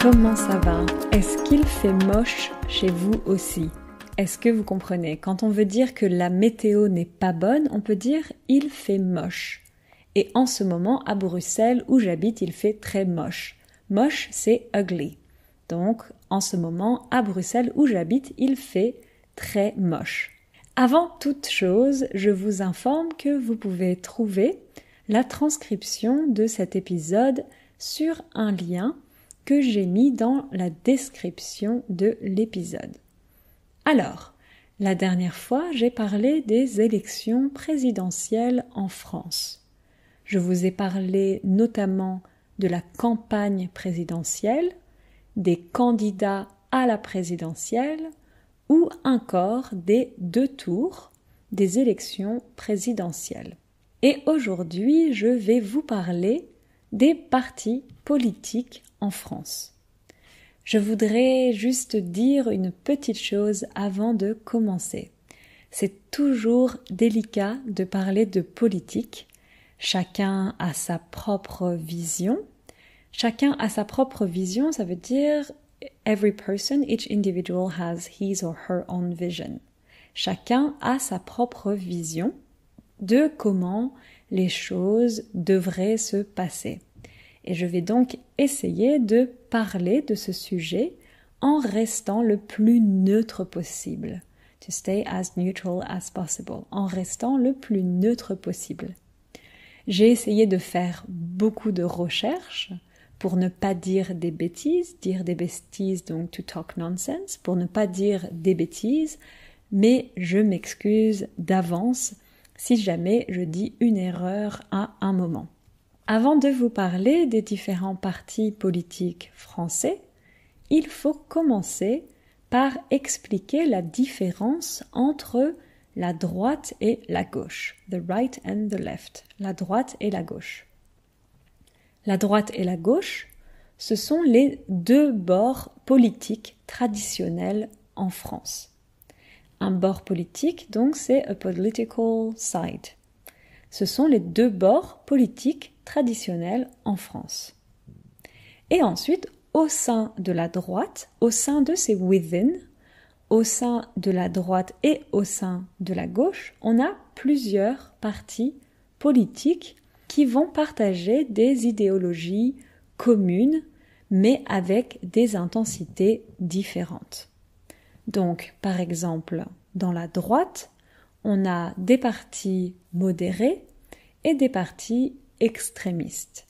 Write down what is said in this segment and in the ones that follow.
comment ça va Est-ce qu'il fait moche chez vous aussi Est-ce que vous comprenez Quand on veut dire que la météo n'est pas bonne, on peut dire il fait moche. Et en ce moment, à Bruxelles, où j'habite, il fait très moche. Moche, c'est ugly. Donc, en ce moment, à Bruxelles, où j'habite, il fait très moche. Avant toute chose, je vous informe que vous pouvez trouver la transcription de cet épisode sur un lien j'ai mis dans la description de l'épisode. Alors, la dernière fois, j'ai parlé des élections présidentielles en France. Je vous ai parlé notamment de la campagne présidentielle, des candidats à la présidentielle ou encore des deux tours des élections présidentielles. Et aujourd'hui, je vais vous parler des partis politiques en France. Je voudrais juste dire une petite chose avant de commencer. C'est toujours délicat de parler de politique. Chacun a sa propre vision. Chacun a sa propre vision, ça veut dire every person, each individual has his or her own vision. Chacun a sa propre vision de comment les choses devraient se passer. Et je vais donc essayer de parler de ce sujet en restant le plus neutre possible. To stay as neutral as possible. En restant le plus neutre possible. J'ai essayé de faire beaucoup de recherches pour ne pas dire des bêtises, dire des bêtises, donc to talk nonsense, pour ne pas dire des bêtises, mais je m'excuse d'avance si jamais je dis une erreur à un moment. Avant de vous parler des différents partis politiques français, il faut commencer par expliquer la différence entre la droite et la gauche, the right and the left, la droite et la gauche. La droite et la gauche, ce sont les deux bords politiques traditionnels en France un bord politique, donc c'est a political side. Ce sont les deux bords politiques traditionnels en France. Et ensuite, au sein de la droite, au sein de ces within, au sein de la droite et au sein de la gauche, on a plusieurs partis politiques qui vont partager des idéologies communes, mais avec des intensités différentes. Donc, par exemple, dans la droite, on a des partis modérés et des partis extrémistes.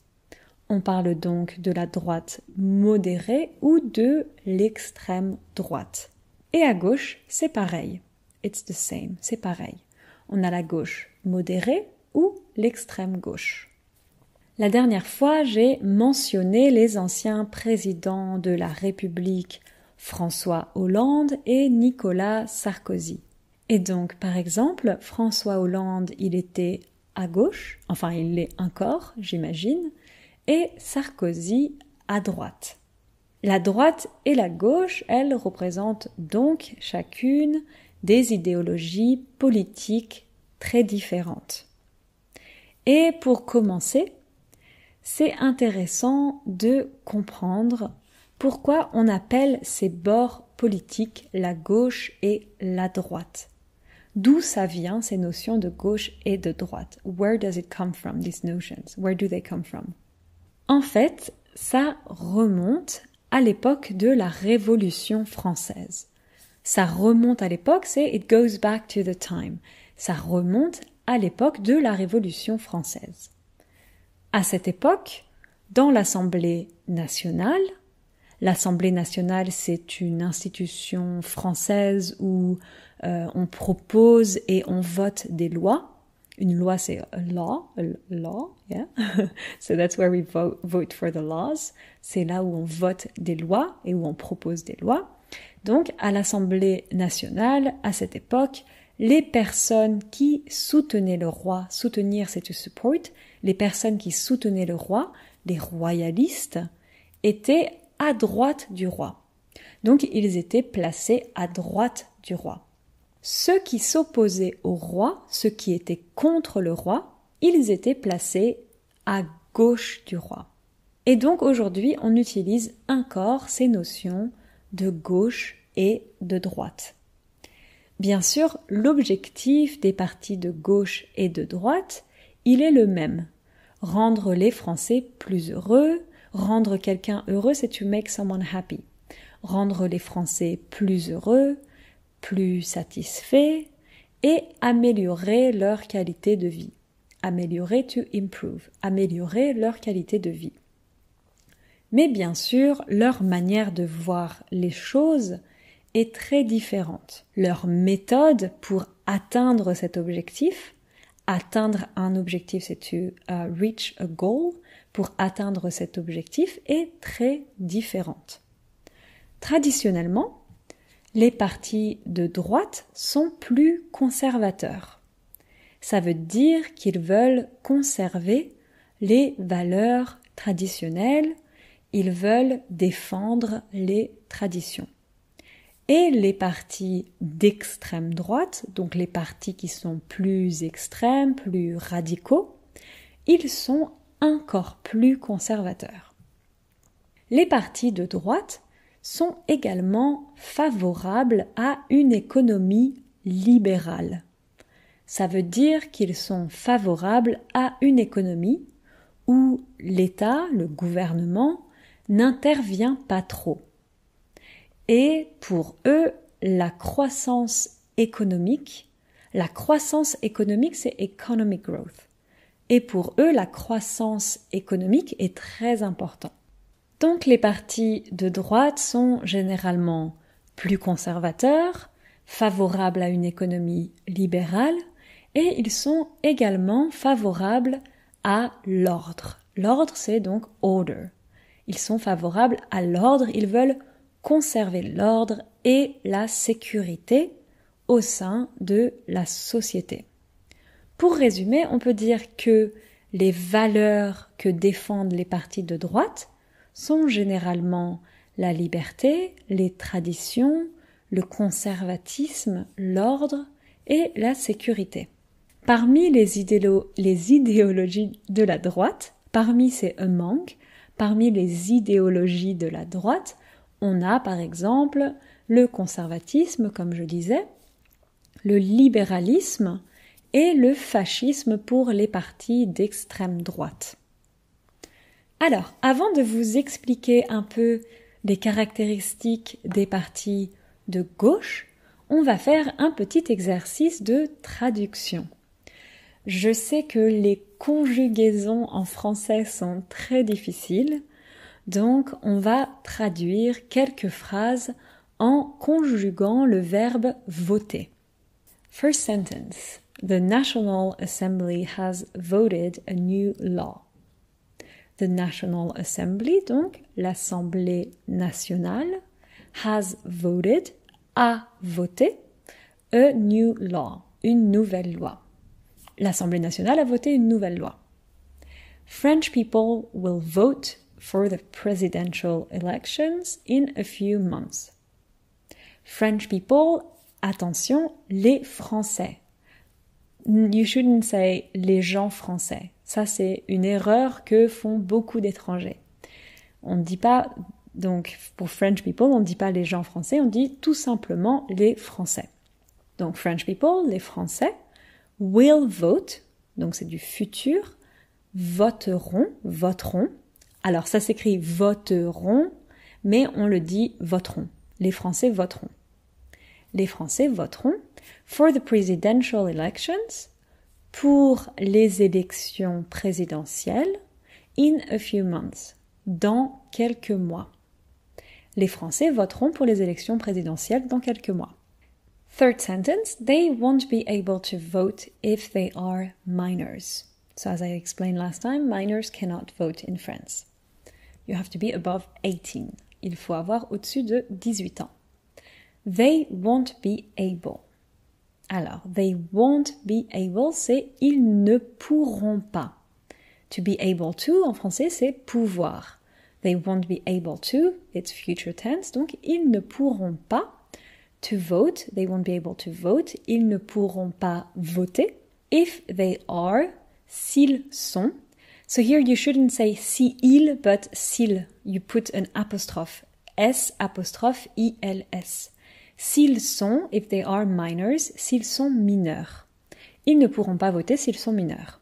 On parle donc de la droite modérée ou de l'extrême droite. Et à gauche, c'est pareil. It's the same, c'est pareil. On a la gauche modérée ou l'extrême gauche. La dernière fois, j'ai mentionné les anciens présidents de la République François Hollande et Nicolas Sarkozy. Et donc, par exemple, François Hollande, il était à gauche, enfin il l'est encore, j'imagine, et Sarkozy à droite. La droite et la gauche, elles représentent donc chacune des idéologies politiques très différentes. Et pour commencer, c'est intéressant de comprendre pourquoi on appelle ces bords politiques la gauche et la droite. D'où ça vient ces notions de gauche et de droite? Where does it come from, these notions? Where do they come from? En fait, ça remonte à l'époque de la Révolution française. Ça remonte à l'époque, c'est it goes back to the time. Ça remonte à l'époque de la Révolution française. À cette époque, dans l'Assemblée nationale, l'Assemblée nationale, c'est une institution française où euh, on propose et on vote des lois. Une loi, c'est law, law, yeah. so that's where we vote, vote for the laws. C'est là où on vote des lois et où on propose des lois. Donc, à l'Assemblée nationale, à cette époque, les personnes qui soutenaient le roi, soutenir c'est to support, les personnes qui soutenaient le roi, les royalistes, étaient à droite du roi. Donc ils étaient placés à droite du roi. Ceux qui s'opposaient au roi, ceux qui étaient contre le roi, ils étaient placés à gauche du roi. Et donc aujourd'hui, on utilise encore ces notions de gauche et de droite. Bien sûr, l'objectif des partis de gauche et de droite, il est le même. Rendre les Français plus heureux, Rendre quelqu'un heureux, c'est to make someone happy. Rendre les Français plus heureux, plus satisfaits et améliorer leur qualité de vie. Améliorer to improve. Améliorer leur qualité de vie. Mais bien sûr, leur manière de voir les choses est très différente. Leur méthode pour atteindre cet objectif, atteindre un objectif, c'est to euh, reach a goal, pour atteindre cet objectif est très différente. Traditionnellement, les partis de droite sont plus conservateurs. Ça veut dire qu'ils veulent conserver les valeurs traditionnelles, ils veulent défendre les traditions. Et les partis d'extrême droite, donc les partis qui sont plus extrêmes, plus radicaux, ils sont encore plus conservateurs. Les partis de droite sont également favorables à une économie libérale. Ça veut dire qu'ils sont favorables à une économie où l'État, le gouvernement, n'intervient pas trop. Et pour eux, la croissance économique, la croissance économique, c'est economic growth. Et pour eux, la croissance économique est très importante. Donc les partis de droite sont généralement plus conservateurs, favorables à une économie libérale, et ils sont également favorables à l'ordre. L'ordre, c'est donc order. Ils sont favorables à l'ordre, ils veulent conserver l'ordre et la sécurité au sein de la société. Pour résumer, on peut dire que les valeurs que défendent les partis de droite sont généralement la liberté, les traditions, le conservatisme, l'ordre et la sécurité. Parmi les, les, idéologies de la droite, parmi ces manques, parmi les idéologies de la droite, on a par exemple le conservatisme, comme je disais, le libéralisme, et le fascisme pour les partis d'extrême droite. Alors, avant de vous expliquer un peu les caractéristiques des partis de gauche, on va faire un petit exercice de traduction. Je sais que les conjugaisons en français sont très difficiles, donc on va traduire quelques phrases en conjuguant le verbe voter. First sentence. the National Assembly has voted a new law. The National Assembly, donc l'Assemblée nationale, has voted, a voté, a new law, une nouvelle loi. L'Assemblée nationale a voté une nouvelle loi. French people will vote for the presidential elections in a few months. French people, attention, les Français. You shouldn't say les gens français. Ça, c'est une erreur que font beaucoup d'étrangers. On ne dit pas, donc, pour French people, on ne dit pas les gens français, on dit tout simplement les Français. Donc, French people, les Français, will vote, donc c'est du futur, voteront, voteront. Alors, ça s'écrit voteront, mais on le dit voteront. Les Français voteront. Les Français voteront For the presidential elections, pour les élections présidentielles, in a few months, dans quelques mois. Les Français voteront pour les élections présidentielles dans quelques mois. Third sentence, they won't be able to vote if they are minors. So, as I explained last time, minors cannot vote in France. You have to be above 18. Il faut avoir au-dessus de 18 ans. They won't be able. Alors, they won't be able, c'est ils ne pourront pas. To be able to, en français, c'est pouvoir. They won't be able to, it's future tense, donc ils ne pourront pas. To vote, they won't be able to vote, ils ne pourront pas voter. If they are, s'ils sont. So here you shouldn't say si but s'ils. You put an apostrophe. S apostrophe I L S s'ils sont, if they are minors, s'ils sont mineurs. Ils ne pourront pas voter s'ils sont mineurs.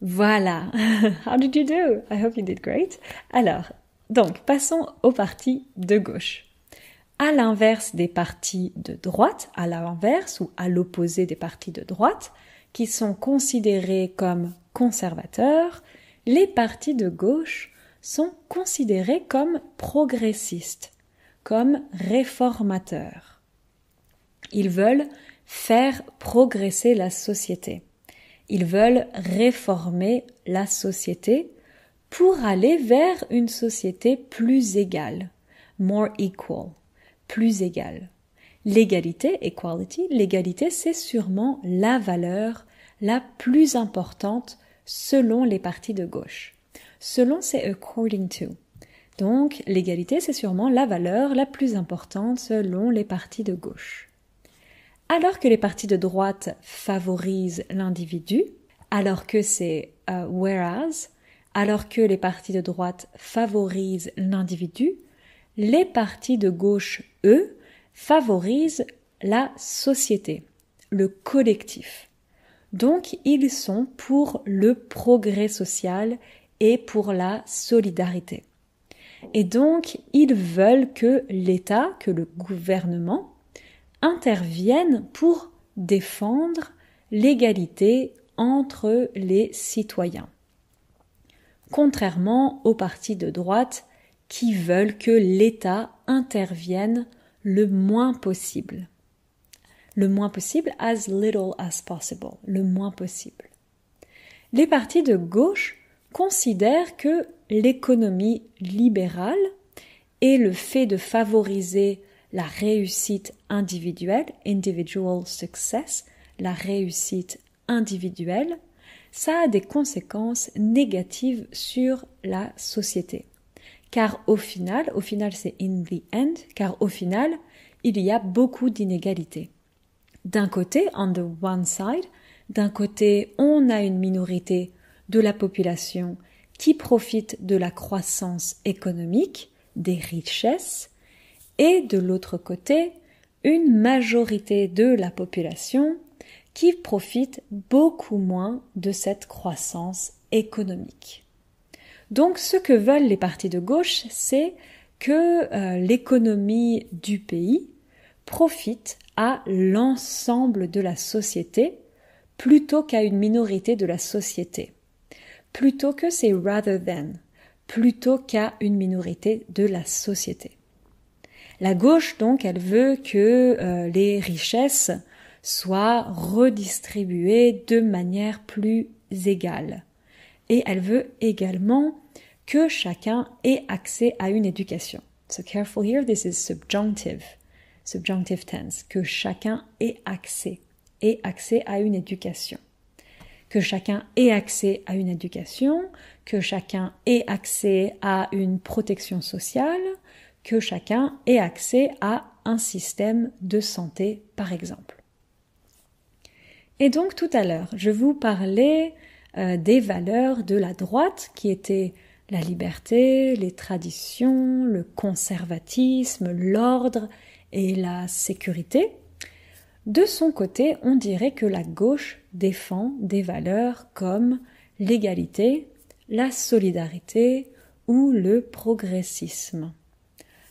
Voilà. How did you do? I hope you did great. Alors, donc, passons aux partis de gauche. À l'inverse des partis de droite, à l'inverse ou à l'opposé des partis de droite, qui sont considérés comme conservateurs, les partis de gauche sont considérés comme progressistes comme réformateurs. Ils veulent faire progresser la société. Ils veulent réformer la société pour aller vers une société plus égale, more equal, plus égale. L'égalité, equality, l'égalité, c'est sûrement la valeur la plus importante selon les partis de gauche. Selon, c'est according to. Donc l'égalité, c'est sûrement la valeur la plus importante selon les partis de gauche. Alors que les partis de droite favorisent l'individu, alors que c'est euh, whereas, alors que les partis de droite favorisent l'individu, les partis de gauche, eux, favorisent la société, le collectif. Donc ils sont pour le progrès social et pour la solidarité. Et donc, ils veulent que l'État, que le gouvernement, intervienne pour défendre l'égalité entre les citoyens. Contrairement aux partis de droite qui veulent que l'État intervienne le moins possible. Le moins possible, as little as possible, le moins possible. Les partis de gauche considère que l'économie libérale et le fait de favoriser la réussite individuelle, individual success, la réussite individuelle, ça a des conséquences négatives sur la société. Car au final, au final c'est in the end, car au final, il y a beaucoup d'inégalités. D'un côté, on the one side, d'un côté, on a une minorité de la population qui profite de la croissance économique, des richesses, et de l'autre côté, une majorité de la population qui profite beaucoup moins de cette croissance économique. Donc ce que veulent les partis de gauche, c'est que euh, l'économie du pays profite à l'ensemble de la société plutôt qu'à une minorité de la société plutôt que c'est rather than, plutôt qu'à une minorité de la société. La gauche, donc, elle veut que euh, les richesses soient redistribuées de manière plus égale. Et elle veut également que chacun ait accès à une éducation. So careful here, this is subjunctive, subjunctive tense, que chacun ait accès, ait accès à une éducation que chacun ait accès à une éducation, que chacun ait accès à une protection sociale, que chacun ait accès à un système de santé, par exemple. Et donc tout à l'heure, je vous parlais euh, des valeurs de la droite qui étaient la liberté, les traditions, le conservatisme, l'ordre et la sécurité. De son côté, on dirait que la gauche défend des valeurs comme l'égalité, la solidarité ou le progressisme.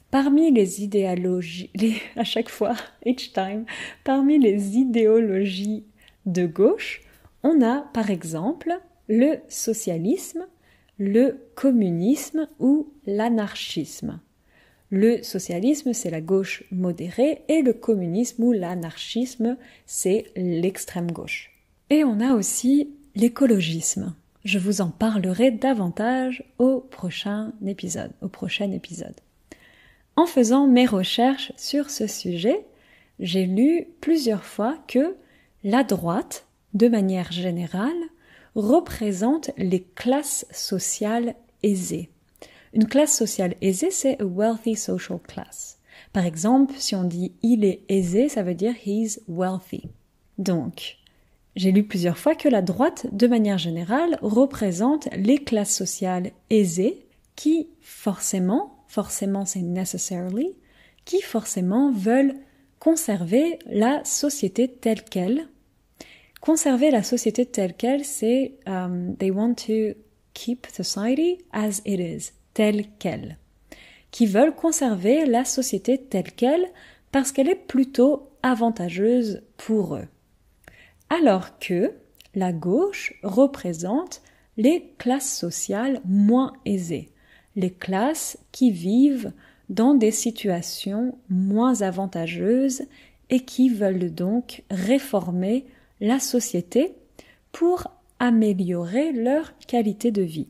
Parmi les idéologies, à chaque fois, each time, parmi les idéologies de gauche, on a par exemple le socialisme, le communisme ou l'anarchisme. Le socialisme, c'est la gauche modérée, et le communisme ou l'anarchisme, c'est l'extrême gauche. Et on a aussi l'écologisme. Je vous en parlerai davantage au prochain épisode, au prochain épisode. En faisant mes recherches sur ce sujet, j'ai lu plusieurs fois que la droite, de manière générale, représente les classes sociales aisées. Une classe sociale aisée, c'est a wealthy social class. Par exemple, si on dit il est aisé, ça veut dire he's wealthy. Donc, j'ai lu plusieurs fois que la droite, de manière générale, représente les classes sociales aisées qui, forcément, forcément c'est necessarily, qui forcément veulent conserver la société telle qu'elle. Conserver la société telle qu'elle, c'est um, they want to keep society as it is telle qu'elle, qui veulent conserver la société telle qu'elle parce qu'elle est plutôt avantageuse pour eux. Alors que la gauche représente les classes sociales moins aisées, les classes qui vivent dans des situations moins avantageuses et qui veulent donc réformer la société pour améliorer leur qualité de vie.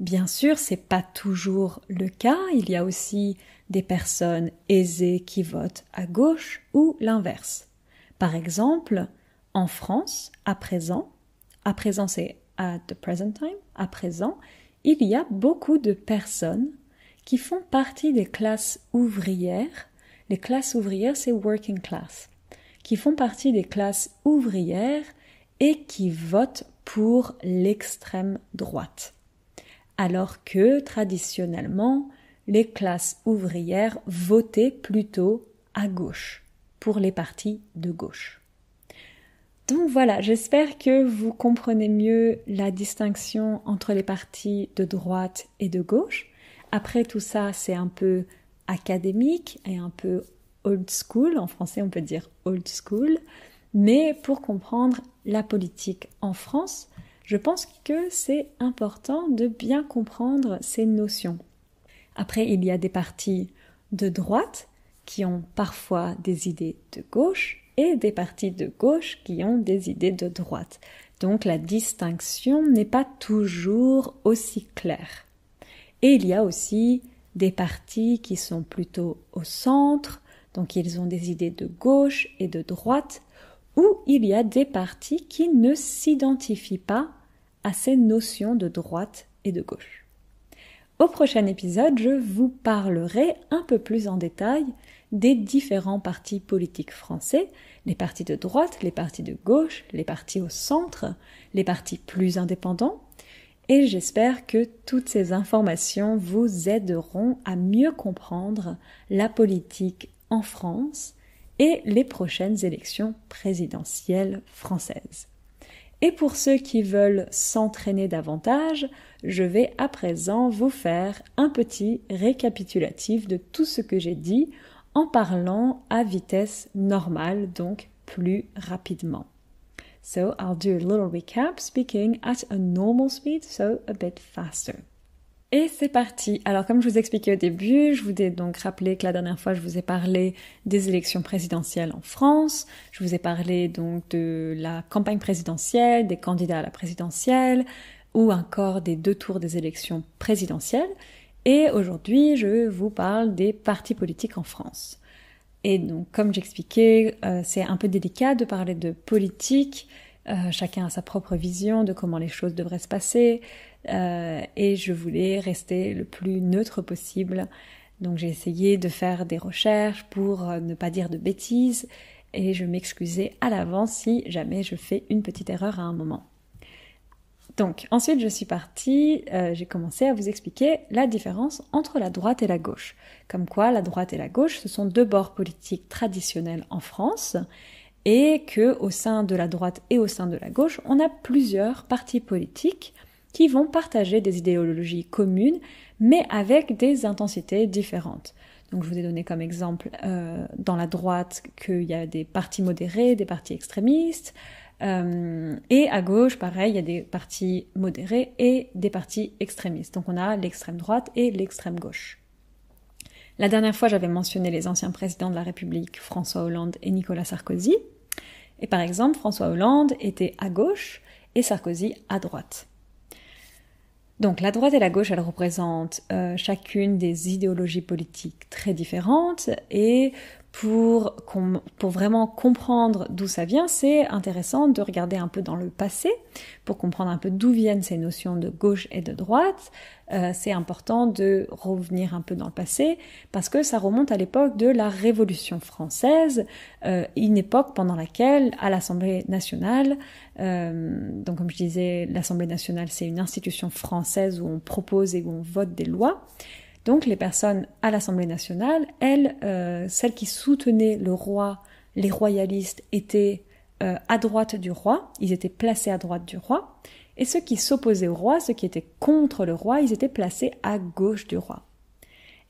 Bien sûr, c'est pas toujours le cas. Il y a aussi des personnes aisées qui votent à gauche ou l'inverse. Par exemple, en France, à présent, à présent c'est at the present time, à présent, il y a beaucoup de personnes qui font partie des classes ouvrières. Les classes ouvrières, c'est working class. Qui font partie des classes ouvrières et qui votent pour l'extrême droite alors que traditionnellement les classes ouvrières votaient plutôt à gauche pour les partis de gauche. Donc voilà, j'espère que vous comprenez mieux la distinction entre les partis de droite et de gauche. Après tout ça, c'est un peu académique et un peu old school, en français on peut dire old school, mais pour comprendre la politique en France, je pense que c'est important de bien comprendre ces notions. Après, il y a des partis de droite qui ont parfois des idées de gauche et des partis de gauche qui ont des idées de droite. Donc la distinction n'est pas toujours aussi claire. Et il y a aussi des partis qui sont plutôt au centre, donc ils ont des idées de gauche et de droite, ou il y a des partis qui ne s'identifient pas à ces notions de droite et de gauche. Au prochain épisode, je vous parlerai un peu plus en détail des différents partis politiques français, les partis de droite, les partis de gauche, les partis au centre, les partis plus indépendants, et j'espère que toutes ces informations vous aideront à mieux comprendre la politique en France et les prochaines élections présidentielles françaises. Et pour ceux qui veulent s'entraîner davantage, je vais à présent vous faire un petit récapitulatif de tout ce que j'ai dit en parlant à vitesse normale, donc plus rapidement. So I'll do a little recap speaking at a normal speed, so a bit faster. Et c'est parti. Alors comme je vous expliquais au début, je vous ai donc rappelé que la dernière fois je vous ai parlé des élections présidentielles en France, je vous ai parlé donc de la campagne présidentielle, des candidats à la présidentielle ou encore des deux tours des élections présidentielles et aujourd'hui, je vous parle des partis politiques en France. Et donc comme j'expliquais, euh, c'est un peu délicat de parler de politique, euh, chacun a sa propre vision de comment les choses devraient se passer. Euh, et je voulais rester le plus neutre possible. Donc j'ai essayé de faire des recherches pour euh, ne pas dire de bêtises et je m'excusais à l'avance si jamais je fais une petite erreur à un moment. Donc ensuite je suis partie, euh, j'ai commencé à vous expliquer la différence entre la droite et la gauche. Comme quoi la droite et la gauche, ce sont deux bords politiques traditionnels en France et que au sein de la droite et au sein de la gauche, on a plusieurs partis politiques qui vont partager des idéologies communes, mais avec des intensités différentes. Donc je vous ai donné comme exemple euh, dans la droite qu'il y a des partis modérés, des partis extrémistes, euh, et à gauche, pareil, il y a des partis modérés et des partis extrémistes. Donc on a l'extrême droite et l'extrême gauche. La dernière fois, j'avais mentionné les anciens présidents de la République, François Hollande et Nicolas Sarkozy. Et par exemple, François Hollande était à gauche et Sarkozy à droite. Donc la droite et la gauche, elles représentent euh, chacune des idéologies politiques très différentes et pour, pour vraiment comprendre d'où ça vient, c'est intéressant de regarder un peu dans le passé pour comprendre un peu d'où viennent ces notions de gauche et de droite. Euh, c'est important de revenir un peu dans le passé parce que ça remonte à l'époque de la Révolution française, euh, une époque pendant laquelle à l'Assemblée nationale, euh, donc comme je disais, l'Assemblée nationale c'est une institution française où on propose et où on vote des lois. Donc les personnes à l'Assemblée nationale, elles, euh, celles qui soutenaient le roi, les royalistes, étaient euh, à droite du roi, ils étaient placés à droite du roi, et ceux qui s'opposaient au roi, ceux qui étaient contre le roi, ils étaient placés à gauche du roi.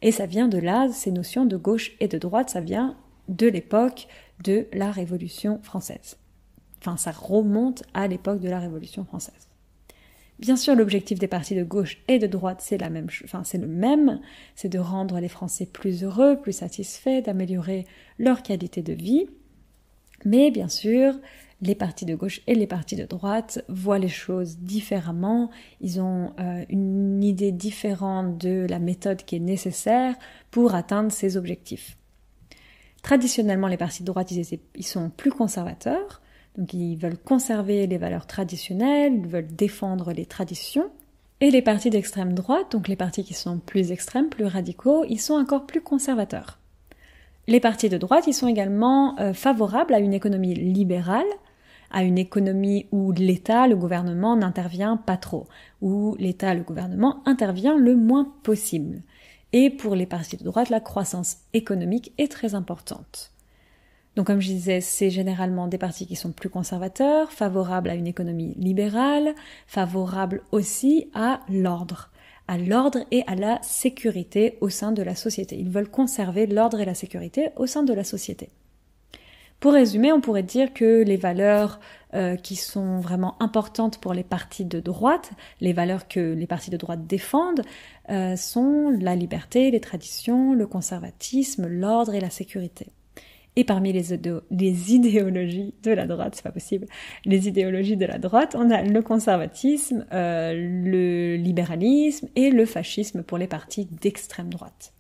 Et ça vient de là, ces notions de gauche et de droite, ça vient de l'époque de la Révolution française. Enfin, ça remonte à l'époque de la Révolution française. Bien sûr, l'objectif des partis de gauche et de droite, c'est la même, enfin, c'est le même, c'est de rendre les Français plus heureux, plus satisfaits, d'améliorer leur qualité de vie. Mais bien sûr, les partis de gauche et les partis de droite voient les choses différemment, ils ont euh, une idée différente de la méthode qui est nécessaire pour atteindre ces objectifs. Traditionnellement, les partis de droite, ils sont plus conservateurs, donc ils veulent conserver les valeurs traditionnelles, ils veulent défendre les traditions. Et les partis d'extrême droite, donc les partis qui sont plus extrêmes, plus radicaux, ils sont encore plus conservateurs. Les partis de droite, ils sont également euh, favorables à une économie libérale, à une économie où l'État, le gouvernement n'intervient pas trop, où l'État, le gouvernement intervient le moins possible. Et pour les partis de droite, la croissance économique est très importante. Donc comme je disais, c'est généralement des partis qui sont plus conservateurs, favorables à une économie libérale, favorables aussi à l'ordre, à l'ordre et à la sécurité au sein de la société. Ils veulent conserver l'ordre et la sécurité au sein de la société. Pour résumer, on pourrait dire que les valeurs euh, qui sont vraiment importantes pour les partis de droite, les valeurs que les partis de droite défendent, euh, sont la liberté, les traditions, le conservatisme, l'ordre et la sécurité. Et parmi les, idéologies de la droite, c'est pas possible, les idéologies de la droite, on a le conservatisme, euh, le libéralisme et le fascisme pour les partis d'extrême droite.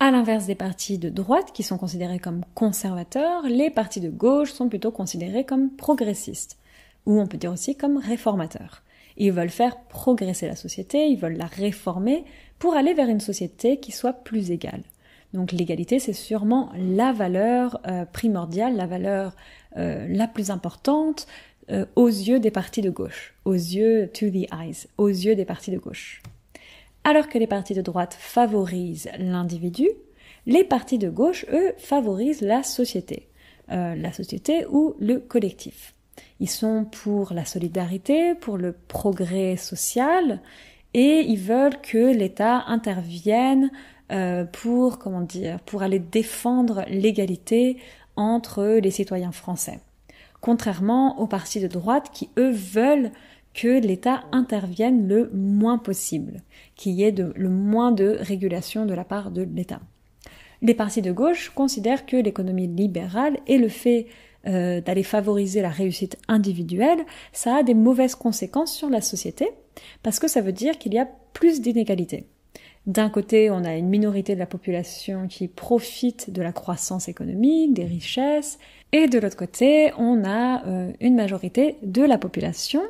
À l'inverse des partis de droite, qui sont considérés comme conservateurs, les partis de gauche sont plutôt considérés comme progressistes, ou on peut dire aussi comme réformateurs. Ils veulent faire progresser la société, ils veulent la réformer pour aller vers une société qui soit plus égale. Donc l'égalité, c'est sûrement la valeur euh, primordiale, la valeur euh, la plus importante euh, aux yeux des partis de gauche, aux yeux to the eyes, aux yeux des partis de gauche. Alors que les partis de droite favorisent l'individu, les partis de gauche, eux, favorisent la société, la société ou le collectif. Ils sont pour la solidarité, pour le progrès social, et ils veulent que l'État intervienne euh, pour, comment dire, pour aller défendre l'égalité entre les citoyens français. Contrairement aux partis de droite qui, eux, veulent que l'État intervienne le moins possible, qu'il y ait de, le moins de régulation de la part de l'État. Les partis de gauche considèrent que l'économie libérale et le fait euh, d'aller favoriser la réussite individuelle, ça a des mauvaises conséquences sur la société, parce que ça veut dire qu'il y a plus d'inégalités. D'un côté, on a une minorité de la population qui profite de la croissance économique, des richesses, et de l'autre côté, on a euh, une majorité de la population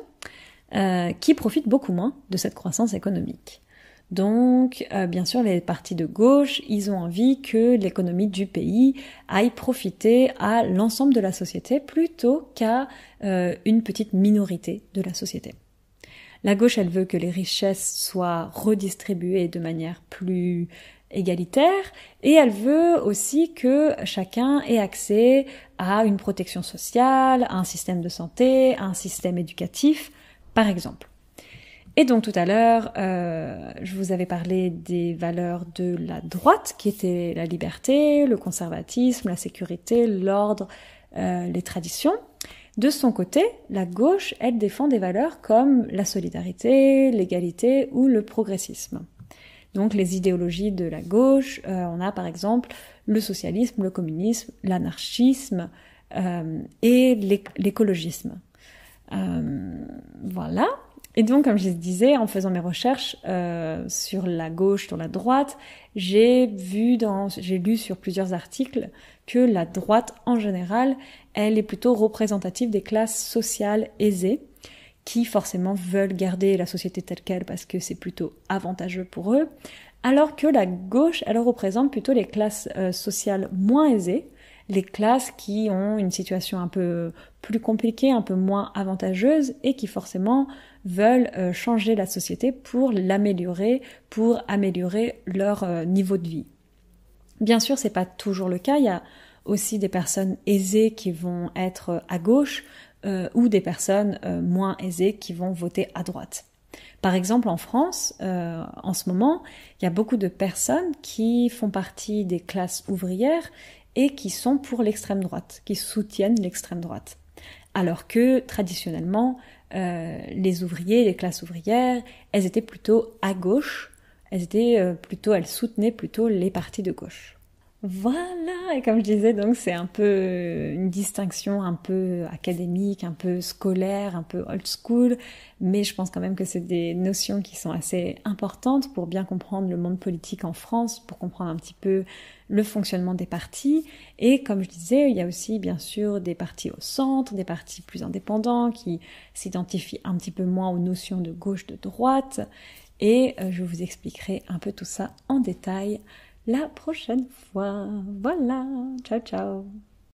euh, qui profite beaucoup moins de cette croissance économique. Donc, euh, bien sûr, les partis de gauche, ils ont envie que l'économie du pays aille profiter à l'ensemble de la société plutôt qu'à une petite minorité de la société. La gauche, elle veut que les richesses soient redistribuées de manière plus égalitaire et elle veut aussi que chacun ait accès à une protection sociale, à un système de santé, à un système éducatif, par exemple. Et donc tout à l'heure, euh, je vous avais parlé des valeurs de la droite, qui étaient la liberté, le conservatisme, la sécurité, l'ordre, euh, les traditions. De son côté, la gauche, elle défend des valeurs comme la solidarité, l'égalité ou le progressisme. Donc les idéologies de la gauche, euh, on a par exemple le socialisme, le communisme, l'anarchisme euh, et l'écologisme. Euh, voilà. Et donc, comme je disais, en faisant mes recherches sur la gauche, sur la droite, j'ai vu dans, j'ai lu sur plusieurs articles que la droite en général elle est plutôt représentative des classes sociales aisées qui forcément veulent garder la société telle qu'elle parce que c'est plutôt avantageux pour eux, alors que la gauche, elle représente plutôt les classes euh, sociales moins aisées, les classes qui ont une situation un peu plus compliquée, un peu moins avantageuse et qui forcément veulent euh, changer la société pour l'améliorer, pour améliorer leur euh, niveau de vie. Bien sûr, c'est pas toujours le cas, il y a aussi des personnes aisées qui vont être euh, à gauche euh, ou des personnes euh, moins aisées qui vont voter à droite. Par exemple, en France, en ce moment, il y a beaucoup de personnes qui font partie des classes ouvrières et qui sont pour l'extrême droite, qui soutiennent l'extrême droite. Alors que traditionnellement, les ouvriers, les classes ouvrières, elles étaient plutôt à gauche, elles étaient plutôt, elles soutenaient plutôt les partis de gauche. Voilà, et comme je disais, donc c'est un peu euh, une distinction un peu académique, un peu scolaire, un peu old school, mais je pense quand même que c'est des notions qui sont assez importantes pour bien comprendre le monde politique en France, pour comprendre un petit peu le fonctionnement des partis. Et comme je disais, il y a aussi bien sûr des partis au centre, des partis plus indépendants qui s'identifient un petit peu moins aux notions de gauche, de droite. Et euh, je vous expliquerai un peu tout ça en détail la prochaine fois. Voilà, ciao ciao